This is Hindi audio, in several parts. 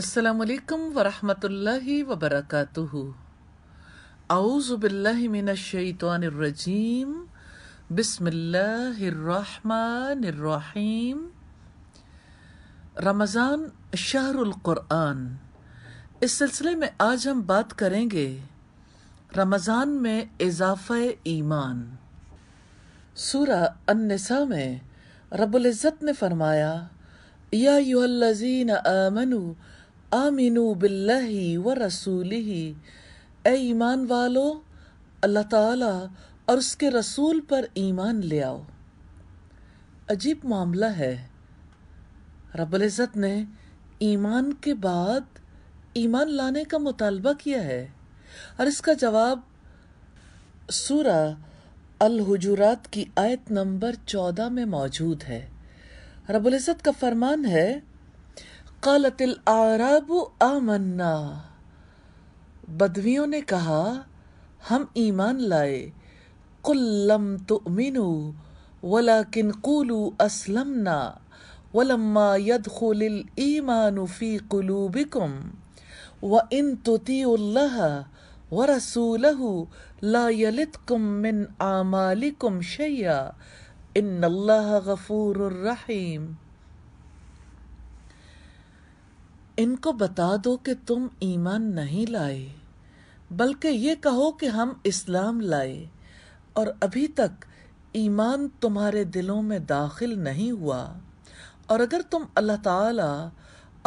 असलकम वरहमतुल्लि वबरक आउज़बिल्लिमिनशैतवानरजीम रमज़ान शाहरुल्क़ुरआन इस सिलसिले में आज हम बात करेंगे रमज़ान में इजाफ़ ईमान सूरा अन्नसा में रबुल्ज़त ने फरमाया या यूहल्लजीन आमनू आमिनु बिल्लाही व ही ए ईमान वालो अल्लाह ताला और उसके रसूल पर ईमान ले आओ अजीब मामला है रबुल्ज़त ने ईमान के बाद ईमान लाने का मुतालबा किया है और इसका जवाब सूरा अल हजूरात की आयत नंबर चौदह में मौजूद है रबुल्ज़त का फरमान है قالت آمنا بدویوں نے کہا ہم ایمان لائے قل لم تؤمنوا ولكن قولوا اسلمنا ولما يدخل الإيمان في قلوبكم وإن تطيعوا الله ورسوله لا يلدكم من أعمالكم شيئا إن الله غفور رحيم इनको बता दो कि तुम ईमान नहीं लाए बल्कि ये कहो कि हम इस्लाम लाए और अभी तक ईमान तुम्हारे दिलों में दाखिल नहीं हुआ और अगर तुम अल्लाह ताला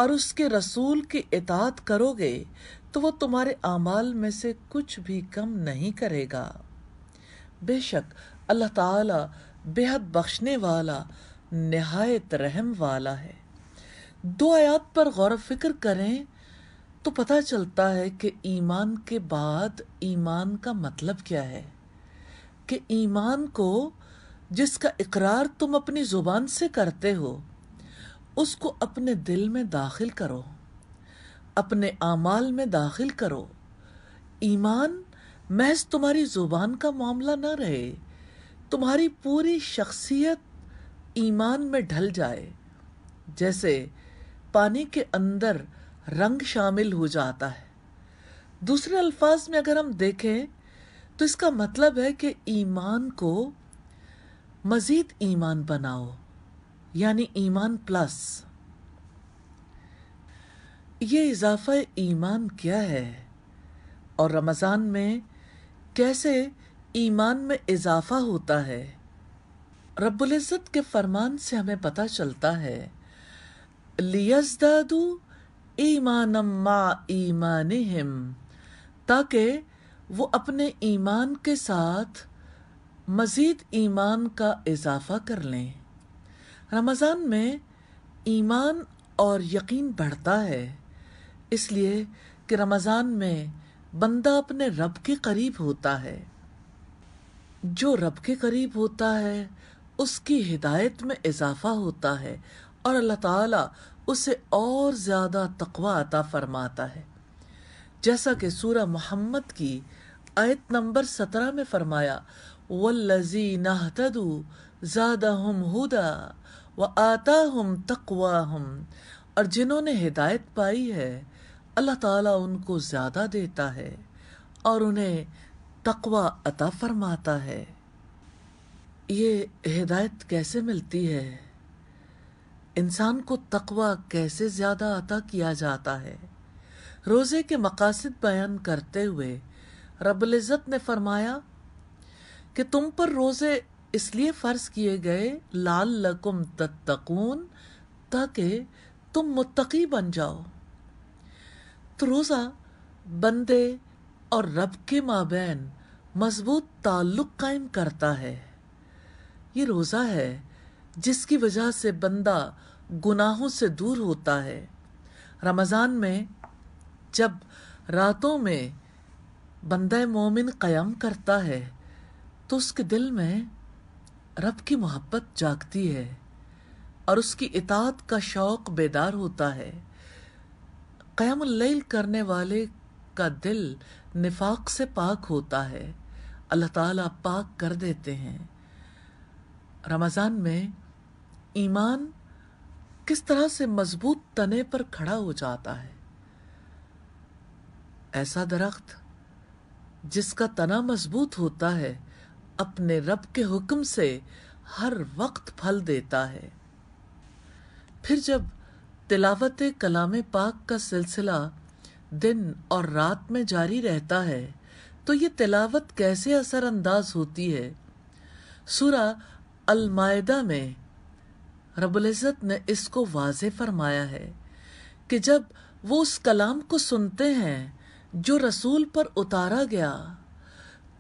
और उसके रसूल की इतात करोगे तो वो तुम्हारे अमाल में से कुछ भी कम नहीं करेगा बेशक अल्लाह ताला बेहद बख्शने वाला निहायत रहम वाला है दो आयात पर गौर फिक्र करें तो पता चलता है कि ईमान के बाद ईमान का मतलब क्या है कि ईमान को जिसका इकरार तुम अपनी ज़ुबान से करते हो उसको अपने दिल में दाखिल करो अपने आमाल में दाखिल करो ईमान महज तुम्हारी ज़ुबान का मामला ना रहे तुम्हारी पूरी शख्सियत ईमान में ढल जाए जैसे पानी के अंदर रंग शामिल हो जाता है दूसरे अल्फाज में अगर हम देखें तो इसका मतलब है कि ईमान को मजीद ईमान बनाओ यानी ईमान प्लस ये इजाफा ईमान क्या है और रमज़ान में कैसे ईमान में इजाफा होता है रब्बुल्ज़त के फरमान से हमें पता चलता है लियजदादू ईमानम मा ईमान ताकि वो अपने ईमान के साथ मज़ीद ईमान का इजाफा कर लें रमज़ान में ईमान और यकीन बढ़ता है इसलिए कि रमज़ान में बंदा अपने रब के करीब होता है जो रब के करीब होता है उसकी हिदायत में इजाफा होता है और अल्लाह ताला उसे और ज़्यादा तकवा अता फरमाता है जैसा कि सूरह मोहम्मद की आयत नंबर सत्रह में फरमाया वल्लजी नहतदू ज़्यादा हम हुदा व आता हम तकवा हम और जिन्होंने हिदायत पाई है अल्लाह ताला उनको ज़्यादा देता है और उन्हें तकवा अता फरमाता है ये हिदायत कैसे मिलती है इंसान को तकवा कैसे ज़्यादा अता किया जाता है रोज़े के मकासद बयान करते हुए रबुल्ज़त ने फरमाया कि तुम पर रोज़े इसलिए फ़र्ज किए गए लाल लकुम तत्तकून ताकि तुम मुत्तकी बन जाओ तो रोज़ा बंदे और रब के माबेन मजबूत ताल्लुक कायम करता है ये रोज़ा है जिसकी वजह से बंदा गुनाहों से दूर होता है रमज़ान में जब रातों में बंद मोमिन क़याम करता है तो उसके दिल में रब की मोहब्बत जागती है और उसकी इतात का शौक़ बेदार होता है क़यामल करने वाले का दिल निफाक से पाक होता है अल्लाह ताला पाक कर देते हैं रमज़ान में ईमान किस तरह से मजबूत तने पर खड़ा हो जाता है ऐसा दरख्त जिसका तना मजबूत होता है अपने रब के हुक्म से हर वक्त फल देता है फिर जब तिलावत कलाम पाक का सिलसिला दिन और रात में जारी रहता है तो ये तिलावत कैसे असरअंदाज होती है सूरा अलमायदा में रबुलजत ने इसको वाज फरमाया है कि जब वो उस कलाम को सुनते हैं जो रसूल पर उतारा गया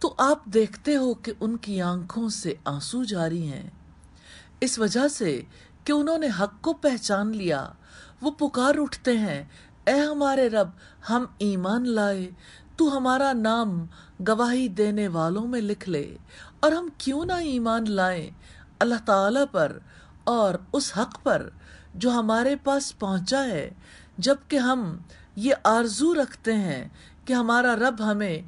तो आप देखते हो कि उनकी आंखों से आंसू जारी हैं इस वजह से कि उन्होंने हक को पहचान लिया वो पुकार उठते हैं ए हमारे रब हम ईमान लाए तू हमारा नाम गवाही देने वालों में लिख ले और हम क्यों ना ईमान लाए अल्लाह ताला पर और उस हक पर जो हमारे पास पहुंचा है जबकि हम ये आरजू रखते हैं कि हमारा रब हमें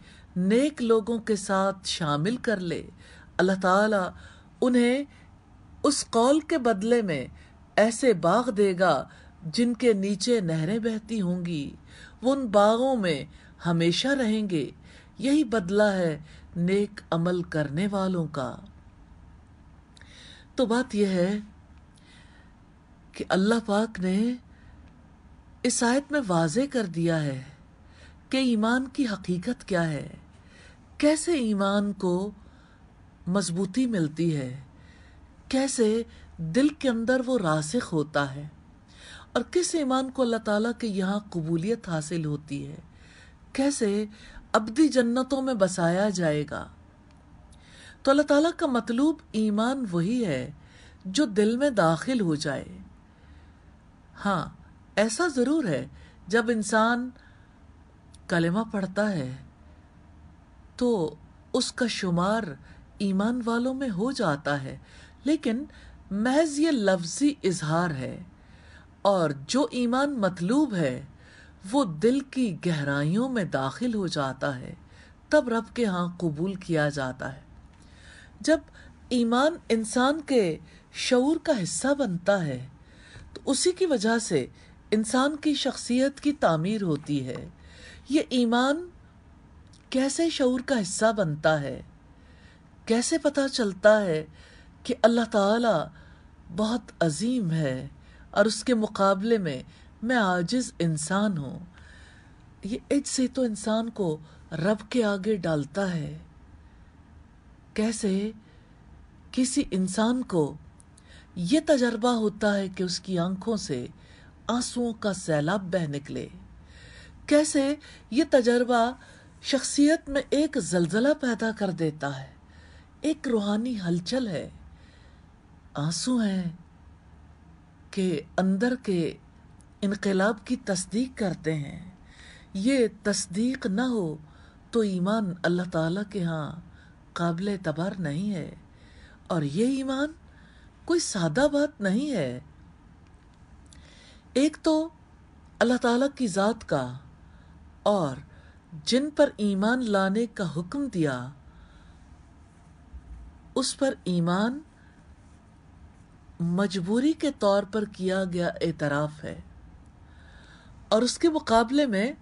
नेक लोगों के साथ शामिल कर ले अल्लाह ताला उन्हें उस कौल के बदले में ऐसे बाग देगा जिनके नीचे नहरें बहती होंगी वो उन बागों में हमेशा रहेंगे यही बदला है नेक अमल करने वालों का तो बात यह है कि अल्लाह पाक ने इस आयत में वाजे कर दिया है कि ईमान की हकीकत क्या है कैसे ईमान को मजबूती मिलती है कैसे दिल के अंदर वो रासिक होता है और किस ईमान को अल्लाह ताला के यहाँ कबूलियत हासिल होती है कैसे अबदी जन्नतों में बसाया जाएगा तो अल्लाह ताला का मतलूब ईमान वही है जो दिल में दाखिल हो जाए हाँ ऐसा ज़रूर है जब इंसान कलमा पढ़ता है तो उसका शुमार ईमान वालों में हो जाता है लेकिन महज ये लफ्ज़ी इजहार है और जो ईमान मतलूब है वो दिल की गहराइयों में दाखिल हो जाता है तब रब के यहाँ कबूल किया जाता है जब ईमान इंसान के शूर का हिस्सा बनता है तो उसी की वजह से इंसान की शख्सियत की तामीर होती है ये ईमान कैसे शऊर का हिस्सा बनता है कैसे पता चलता है कि अल्लाह ताला बहुत अजीम है और उसके मुकाबले में मैं आजिज़ इंसान हूँ ये इज से तो इंसान को रब के आगे डालता है कैसे किसी इंसान को ये तजर्बा होता है कि उसकी आंखों से आंसुओं का सैलाब बह निकले कैसे ये तजर्बा शख्सियत में एक जलजला पैदा कर देता है एक रूहानी हलचल है आंसू हैं के अंदर के इनकलाब की तस्दीक करते हैं ये तस्दीक न हो तो ईमान अल्लाह ताला के यहाँ काबिल तबार नहीं है और ये ईमान कोई सादा बात नहीं है एक तो अल्लाह ताला की ज़ात का और जिन पर ईमान लाने का हुक्म दिया उस पर ईमान मजबूरी के तौर पर किया गया एतराफ़ है और उसके मुकाबले में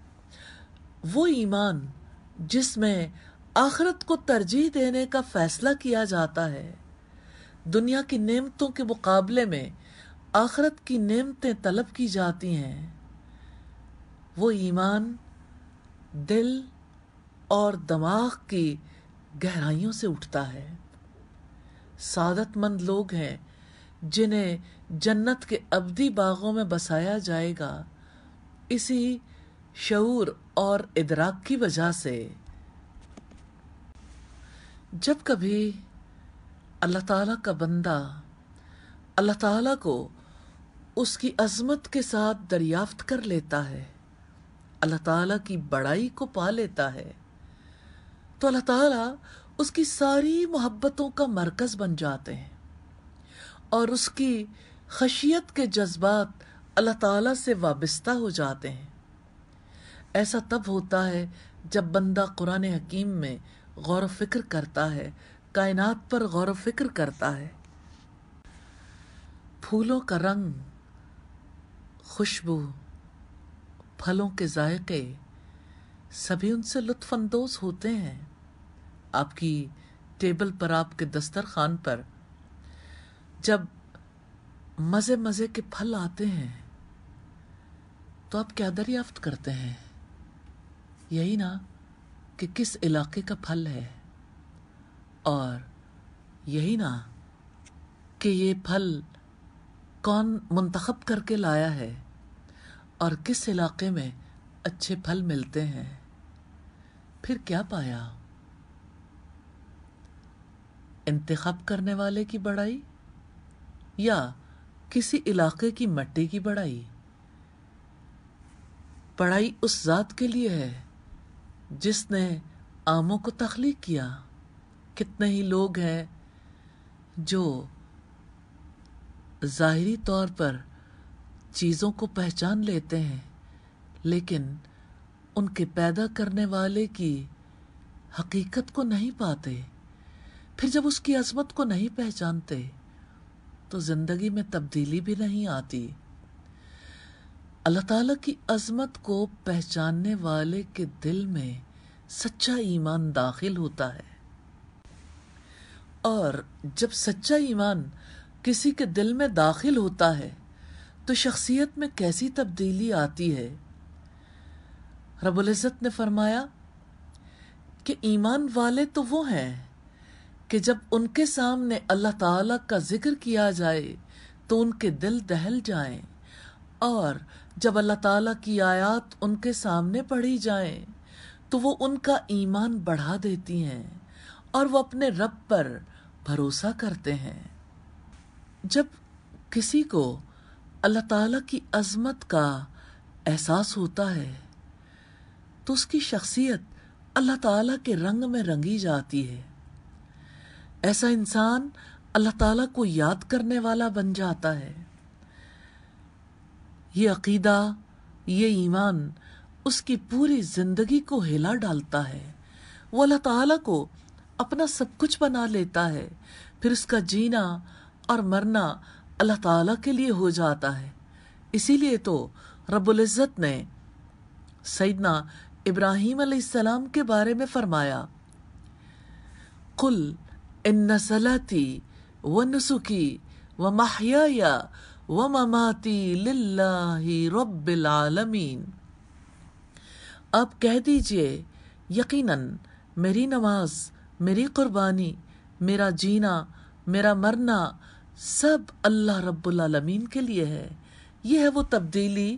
वो ईमान जिसमें आखरत को तरजीह देने का फैसला किया जाता है दुनिया की नेमतों के मुकाबले में आखरत की नेमतें तलब की जाती हैं वो ईमान दिल और दमाग की गहराइयों से उठता है सादतमंद लोग हैं जिन्हें जन्नत के अबदी बागों में बसाया जाएगा इसी शूर और इदराक की वजह से जब कभी अल्लाह ताला का बंदा अल्लाह ताला को उसकी अजमत के साथ दरियाफ्त कर लेता है अल्लाह ताला की बड़ाई को पा लेता है तो अल्लाह ताला उसकी सारी मोहब्बतों का मरकज बन जाते हैं और उसकी खशियत के जज्बात अल्लाह ताला से वाबस्ता हो जाते हैं ऐसा तब होता है जब बंदा कुरान हकीम में गौर व फिक्र करता है कायनात पर गौर फिक्र करता है फूलों का रंग खुशबू फलों के जायके सभी उनसे लुत्फानंदोज होते हैं आपकी टेबल पर आपके दस्तरखान पर जब मज़े मज़े के फल आते हैं तो आप क्या दरियाफ्त करते हैं यही ना कि किस इलाके का फल है और यही ना कि ये फल कौन मंतखब करके लाया है और किस इलाके में अच्छे फल मिलते हैं फिर क्या पाया इंतखब करने वाले की बड़ाई या किसी इलाके की मट्टी की बड़ाई पढ़ाई उस जात के लिए है जिसने आमों को तख्लीक किया कितने ही लोग हैं जो ज़ाहरी तौर पर चीज़ों को पहचान लेते हैं लेकिन उनके पैदा करने वाले की हकीकत को नहीं पाते फिर जब उसकी अजमत को नहीं पहचानते तो ज़िंदगी में तब्दीली भी नहीं आती अल्लाह ताला की अजमत को पहचानने वाले के दिल में सच्चा ईमान दाखिल होता है और जब सच्चा ईमान किसी के दिल में दाखिल होता है तो शख्सियत में कैसी तब्दीली आती है रबुलजत ने फरमाया कि ईमान वाले तो वो हैं कि जब उनके सामने अल्लाह ताला का जिक्र किया जाए तो उनके दिल दहल जाएं और जब अल्लाह ताला की आयत उनके सामने पढ़ी जाएं तो वो उनका ईमान बढ़ा देती हैं और वो अपने रब पर भरोसा करते हैं जब किसी को अल्लाह ताला की अजमत का एहसास होता है तो उसकी शख्सियत अल्लाह ताला के रंग में रंगी जाती है ऐसा इंसान अल्लाह ताला को याद करने वाला बन जाता है ये अकीदा ये ईमान उसकी पूरी ज़िंदगी को हिला डालता है वो अल्लाह ताला को अपना सब कुछ बना लेता है फिर उसका जीना और मरना अल्लाह ताला के लिए हो जाता है इसीलिए तो रब्बुल इज़्ज़त ने सईदना इब्राहिम अलैहिस्सलाम के बारे में फरमाया कुल इन सलाती व नसुकी व महयाया व ममाती लिल्लाहि रब्बिल आलमीन आप कह दीजिए यकीनन मेरी नमाज मेरी कुर्बानी मेरा जीना मेरा मरना सब अल्लाह रब्बुल आलमीन के लिए है यह है वो तब्दीली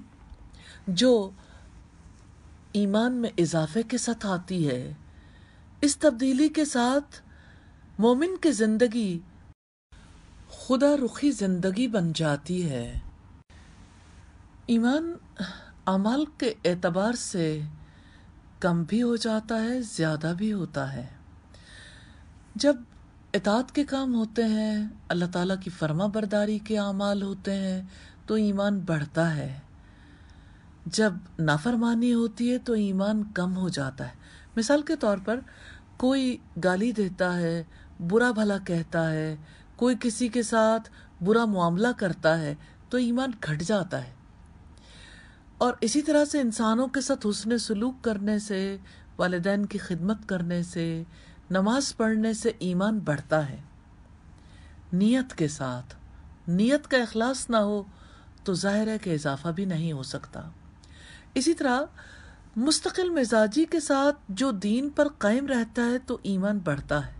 जो ईमान में इजाफे के साथ आती है इस तब्दीली के साथ मोमिन की ज़िंदगी खुदा रुखी ज़िंदगी बन जाती है ईमान अमल के एतबार से कम भी हो जाता है ज़्यादा भी होता है जब इतात के काम होते हैं अल्लाह ताला की फर्मा बरदारी के अमाल होते हैं तो ईमान बढ़ता है जब नाफरमानी होती है तो ईमान कम हो जाता है मिसाल के तौर पर कोई गाली देता है बुरा भला कहता है कोई किसी के साथ बुरा मामला करता है तो ईमान घट जाता है और इसी तरह से इंसानों के साथ हुसन सलूक करने से वालदान की खिदमत करने से नमाज पढ़ने से ईमान बढ़ता है नियत के साथ नियत का अखलास ना हो तो ज़ाहिर है कि इजाफा भी नहीं हो सकता इसी तरह मुस्तकिल मिजाजी के साथ जो दीन पर कायम रहता है तो ईमान बढ़ता है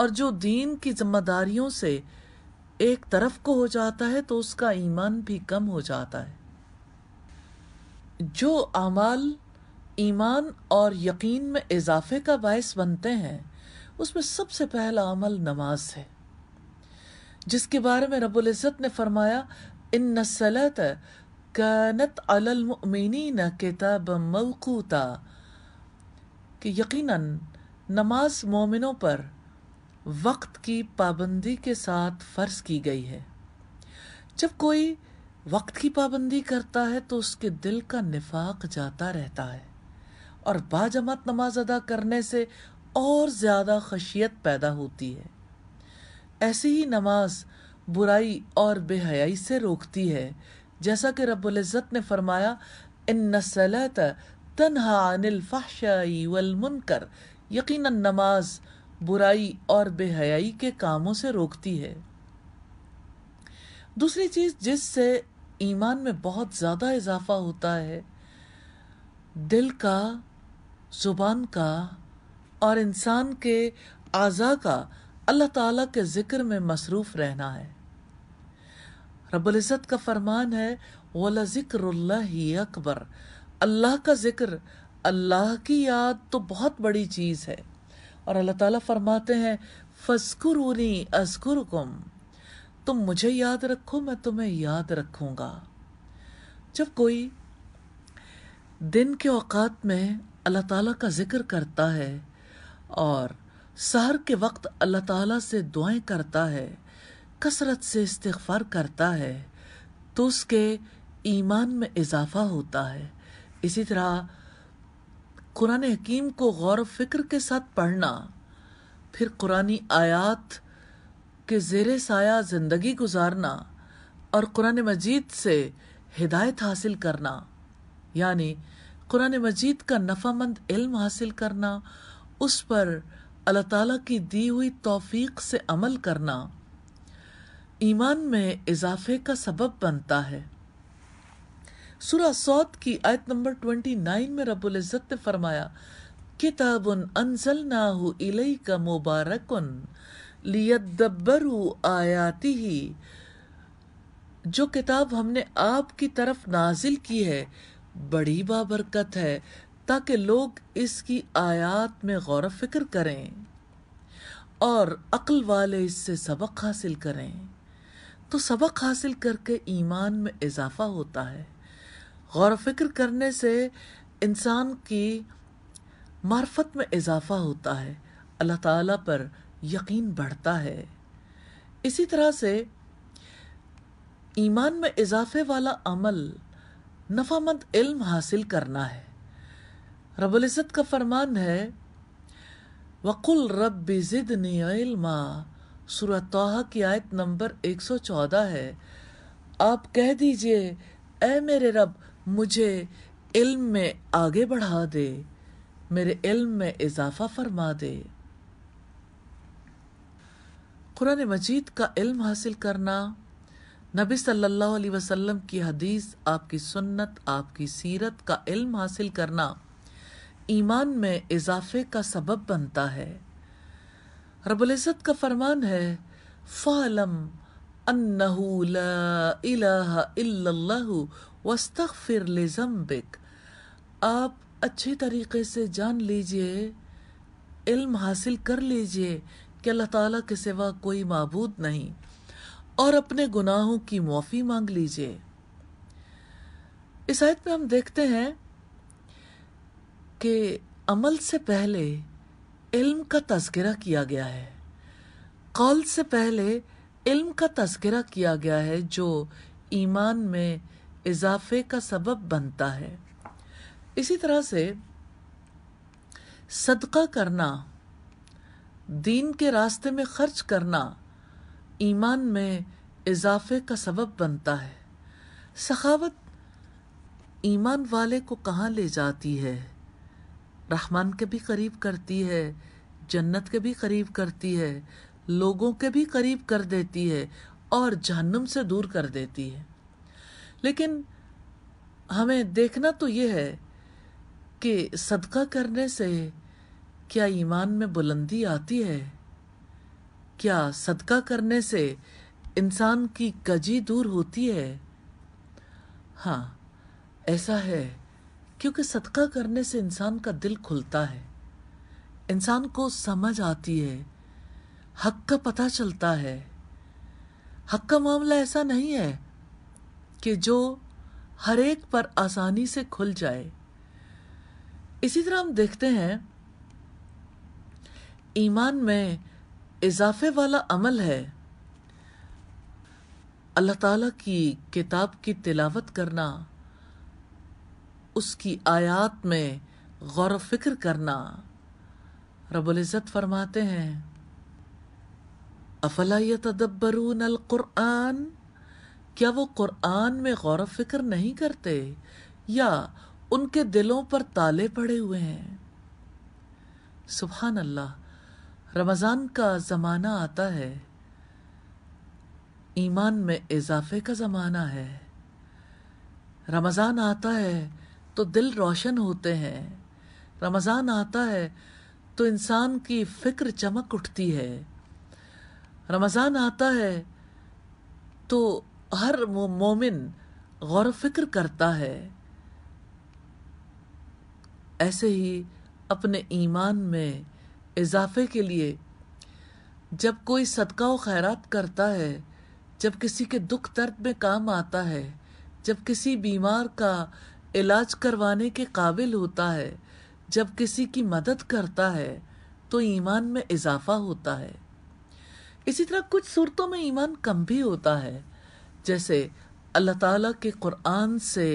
और जो दीन की जिम्मेदारियों से एक तरफ को हो जाता है तो उसका ईमान भी कम हो जाता है जो अमाल ईमान और यकीन में इजाफे का बायस बनते हैं उसमें सबसे पहला अमल नमाज है जिसके बारे में रब्बुल इज़्ज़त ने फरमाया इन नसलत कानत अलमिनी न किताब मलकूता कि यकीनन नमाज मोमिनों पर वक्त की पाबंदी के साथ फ़र्ज की गई है जब कोई वक्त की पाबंदी करता है तो उसके दिल का निफाक जाता रहता है और बाजमात नमाज अदा करने से और ज़्यादा खशियत पैदा होती है ऐसी ही नमाज बुराई और बेहयाई से रोकती है जैसा कि इज़्ज़त ने फरमाया इन सलत तनहा अनिल फ़ाशाई वल मुनकर यकीन नमाज बुराई और बेहयाई के कामों से रोकती है दूसरी चीज़ जिससे ईमान में बहुत ज़्यादा इजाफा होता है दिल का ज़ुबान का और इंसान के आज़ा का अल्लाह ताला के ज़िक्र में मसरूफ़ रहना है रबुल्ज़त का फरमान है वला ज़िक्र अकबर अल्लाह का ज़िक्र अल्लाह की याद तो बहुत बड़ी चीज़ है और अल्लाह ताला फरमाते हैं फस्कुरूनी अस्कुरकुम तुम मुझे याद रखो मैं तुम्हें याद रखूँगा जब कोई दिन के औकात में अल्लाह ताला का ज़िक्र करता है और सहर के वक्त अल्लाह ताला से दुआएं करता है कसरत से इस्तार करता है तो उसके ईमान में इजाफा होता है इसी तरह कुरान हकीम को गौर फिक्र के साथ पढ़ना फिर कुरानी आयात के जेर साया ज़िंदगी गुजारना और कुरान मजीद से हिदायत हासिल करना यानी कुरान मजीद का नफ़ामंद इल्म हासिल करना उस पर अल्लाह ताला की दी हुई तौफीक से अमल करना ईमान में इजाफे का सबब बनता है सूरा सौत की आयत नंबर ट्वेंटी नाइन में रबुल इज़्ज़त ने फरमाया किताब अनजल नाहू इलई का मुबारक लियदब्बरु आयाती ही जो किताब हमने आपकी तरफ नाजिल की है बड़ी बाबरकत है ताकि लोग इसकी आयात में गौर फिक्र करें और अक्ल वाले इससे सबक हासिल करें तो सबक हासिल करके ईमान में इजाफा होता है गौर फिक्र करने से इंसान की मार्फत में इजाफा होता है अल्लाह ताला पर यकीन बढ़ता है इसी तरह से ईमान में इजाफे वाला अमल नफामंद इल्म हासिल करना है इज़्ज़त का फरमान है वक़ुल रब ज़िदनी सूरह तोहा की आयत नंबर 114 है आप कह दीजिए ए मेरे रब मुझे इल्म में आगे बढ़ा दे मेरे इल्म में इजाफा फरमा दे कुरान मजीद का इल्म हासिल करना नबी सल्लल्लाहु अलैहि वसल्लम की हदीस आपकी सुन्नत आपकी सीरत का इल्म हासिल करना ईमान में इजाफे का सबब बनता है रबुलजत का फरमान है फ़ालम फिर लिज़म्बिक आप अच्छे तरीके से जान लीजिए इल्म हासिल कर लीजिए कि अल्लाह ताला के सिवा कोई मबूद नहीं और अपने गुनाहों की मुआफ़ी मांग लीजिए इस आयत में हम देखते हैं कि अमल से पहले इल्म का तस्करा किया गया है कौल से पहले इल्म का तस्करा किया गया है जो ईमान में इजाफे का सबब बनता है इसी तरह से सदका करना दीन के रास्ते में खर्च करना ईमान में इजाफे का सबब बनता है सखावत ईमान वाले को कहाँ ले जाती है रहमान के भी करीब करती है जन्नत के भी करीब करती है लोगों के भी करीब कर देती है और जहन्नुम से दूर कर देती है लेकिन हमें देखना तो ये है कि सदका करने से क्या ईमान में बुलंदी आती है क्या सदका करने से इंसान की कजी दूर होती है हाँ ऐसा है क्योंकि सदका करने से इंसान का दिल खुलता है इंसान को समझ आती है हक का पता चलता है हक का मामला ऐसा नहीं है कि जो हर एक पर आसानी से खुल जाए इसी तरह हम देखते हैं ईमान में इजाफे वाला अमल है अल्लाह ताला की किताब की तिलावत करना उसकी आयात में गौर फिक्र करना रबुल्ज़त फरमाते हैं अफला तदब्बरून अलकुरआन क्या वो कुरआन में गौर फिक्र नहीं करते या उनके दिलों पर ताले पड़े हुए हैं सुबहान अल्लाह रमज़ान का ज़माना आता है ईमान में इजाफे का ज़माना है रमज़ान आता है तो दिल रोशन होते हैं रमज़ान आता है तो इंसान की फिक्र चमक उठती है रमज़ान आता है तो हर मोमिन गौर फिक्र करता है ऐसे ही अपने ईमान में इजाफे के लिए जब कोई सदका व खैरात करता है जब किसी के दुख दर्द में काम आता है जब किसी बीमार का इलाज करवाने के काबिल होता है जब किसी की मदद करता है तो ईमान में इजाफा होता है इसी तरह कुछ सूरतों में ईमान कम भी होता है जैसे अल्लाह ताला के कुरान से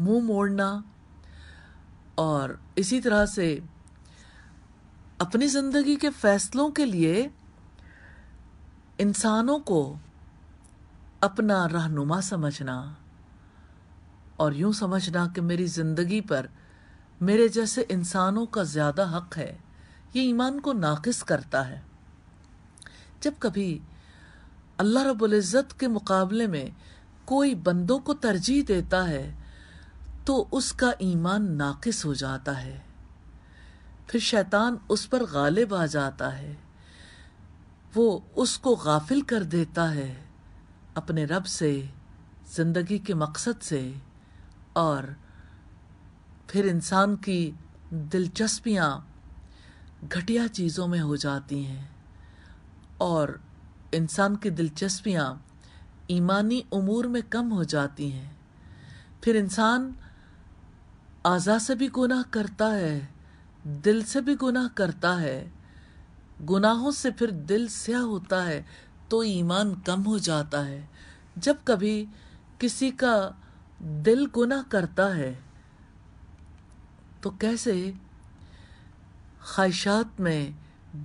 मुंह मोड़ना और इसी तरह से अपनी ज़िंदगी के फैसलों के लिए इंसानों को अपना रहनुमा समझना और यूं समझना कि मेरी जिंदगी पर मेरे जैसे इंसानों का ज्यादा हक है ये ईमान को नाकिस करता है जब कभी अल्लाह रबुल्ज़त के मुकाबले में कोई बंदों को तरजीह देता है तो उसका ईमान नाकिस हो जाता है फिर शैतान उस पर गालिब आ जाता है वो उसको गाफिल कर देता है अपने रब से जिंदगी के मकसद से और फिर इंसान की दिलचस्पियाँ घटिया चीज़ों में हो जाती हैं और इंसान की दिलचस्पियाँ ईमानी उमूर में कम हो जाती हैं फिर इंसान आज़ा से भी गुनाह करता है दिल से भी गुनाह करता है गुनाहों से फिर दिल स्या होता है तो ईमान कम हो जाता है जब कभी किसी का दिल गुना करता है तो कैसे ख्वाहिशात में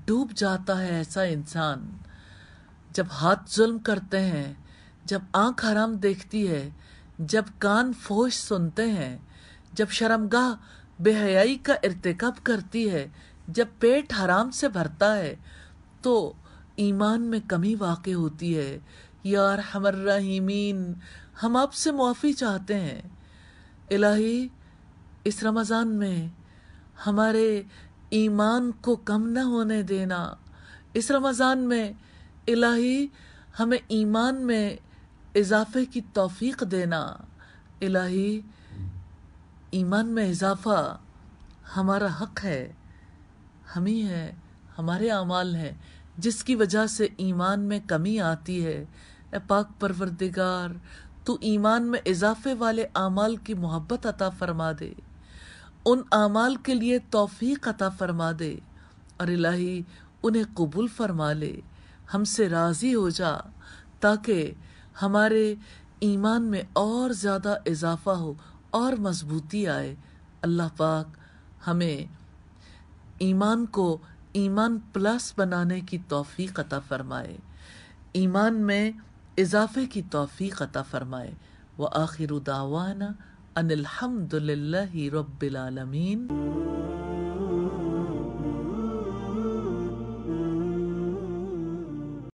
डूब जाता है ऐसा इंसान जब हाथ जुल्म करते हैं जब आंख हराम देखती है जब कान फोश सुनते हैं जब शर्मगाह बेहयाई का इरतकब करती है जब पेट हराम से भरता है तो ईमान में कमी वाक़ होती है यार हमर्राहीमीन हम आपसे मुआफ़ी चाहते हैं इलाही इस रमज़ान में हमारे ईमान को कम न होने देना इस रमज़ान में इलाही हमें ईमान में इजाफे की तौफीक देना इलाही ईमान में इजाफा हमारा हक है हम ही है हमारे अमाल हैं जिसकी वजह से ईमान में कमी आती है पाक परवरदिगार तो ईमान में इजाफे वाले अमाल की मोहब्बत अता फरमा दे उन आमाल के लिए तोफ़ीक अता फरमा दे और इलाही उन्हें कबूल फरमा ले हमसे राज़ी हो जा ताकि हमारे ईमान में और ज़्यादा इजाफा हो और मजबूती आए अल्लाह पाक हमें ईमान को ईमान प्लस बनाने की तोफ़ीक अता फरमाए ईमान में इजाफे की तोफ़ी अता फ़रमाए व आखिर दावाना अनिलहमदिल्ला रबालमीन